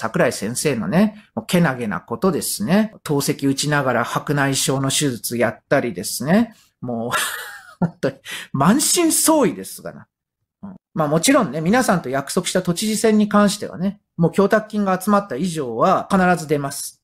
桜井先生のね、もうけなげなことですね。透析打ちながら白内障の手術やったりですね。もう 本当に、満身創痍ですがな。うん、まあもちろんね、皆さんと約束した都知事選に関してはね、もう供託金が集まった以上は必ず出ます。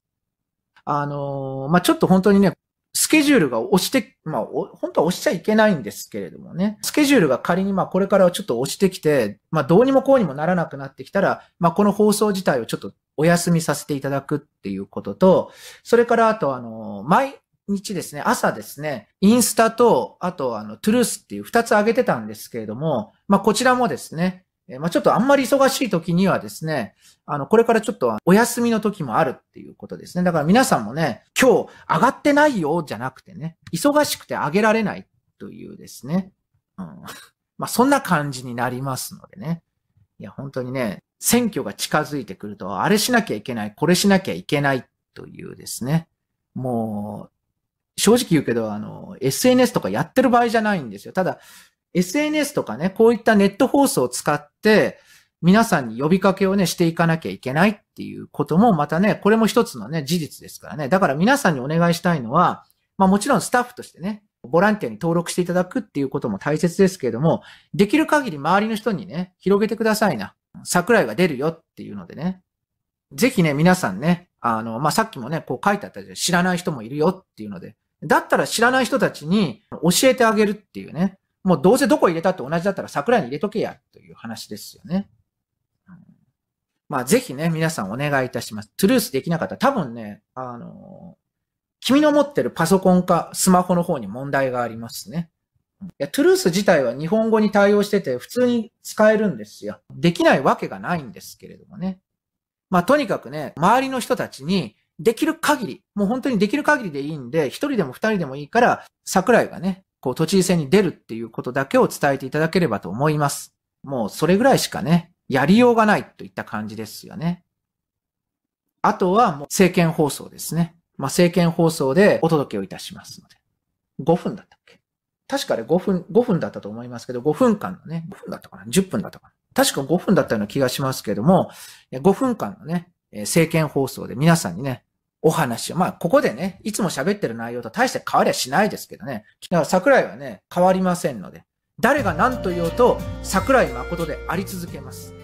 あのー、まあちょっと本当にね、スケジュールが押して、まあ、本当は押しちゃいけないんですけれどもね、スケジュールが仮にまあこれからはちょっと押してきて、まあどうにもこうにもならなくなってきたら、まあこの放送自体をちょっとお休みさせていただくっていうことと、それからあとあの、毎日ですね、朝ですね、インスタと、あとあの、トゥルースっていう2つ上げてたんですけれども、まあこちらもですね、えまあ、ちょっとあんまり忙しい時にはですね、あの、これからちょっとお休みの時もあるっていうことですね。だから皆さんもね、今日上がってないよじゃなくてね、忙しくて上げられないというですね。うん。まあ、そんな感じになりますのでね。いや、本当にね、選挙が近づいてくると、あれしなきゃいけない、これしなきゃいけないというですね。もう、正直言うけど、あの、SNS とかやってる場合じゃないんですよ。ただ、SNS とかね、こういったネット放送を使って、皆さんに呼びかけをね、していかなきゃいけないっていうことも、またね、これも一つのね、事実ですからね。だから皆さんにお願いしたいのは、まあもちろんスタッフとしてね、ボランティアに登録していただくっていうことも大切ですけれども、できる限り周りの人にね、広げてくださいな。桜井が出るよっていうのでね。ぜひね、皆さんね、あの、まあ、さっきもね、こう書いてあったじゃ知らない人もいるよっていうので、だったら知らない人たちに教えてあげるっていうね。もうどうせどこ入れたって同じだったら桜に入れとけや、という話ですよね。まあぜひね、皆さんお願いいたします。トゥルースできなかったら多分ね、あの君の持ってるパソコンかスマホの方に問題がありますね。いや、トゥルース自体は日本語に対応してて普通に使えるんですよ。できないわけがないんですけれどもね。まあとにかくね、周りの人たちにできる限り、もう本当にできる限りでいいんで、一人でも二人でもいいから、桜井がね、こう、都知事選に出るっていうことだけを伝えていただければと思います。もうそれぐらいしかね、やりようがないといった感じですよね。あとはもう政見放送ですね。まあ、政見放送でお届けをいたしますので。5分だったっけ確かね。5分、5分だったと思いますけど、5分間のね、5分だったかな ?10 分だったかな確か5分だったような気がしますけども、5分間のね、政見放送で皆さんにね、お話を。まあ、ここでね、いつも喋ってる内容と大して変わりはしないですけどね。だから桜井はね、変わりませんので、誰が何と言おうと桜井誠であり続けます。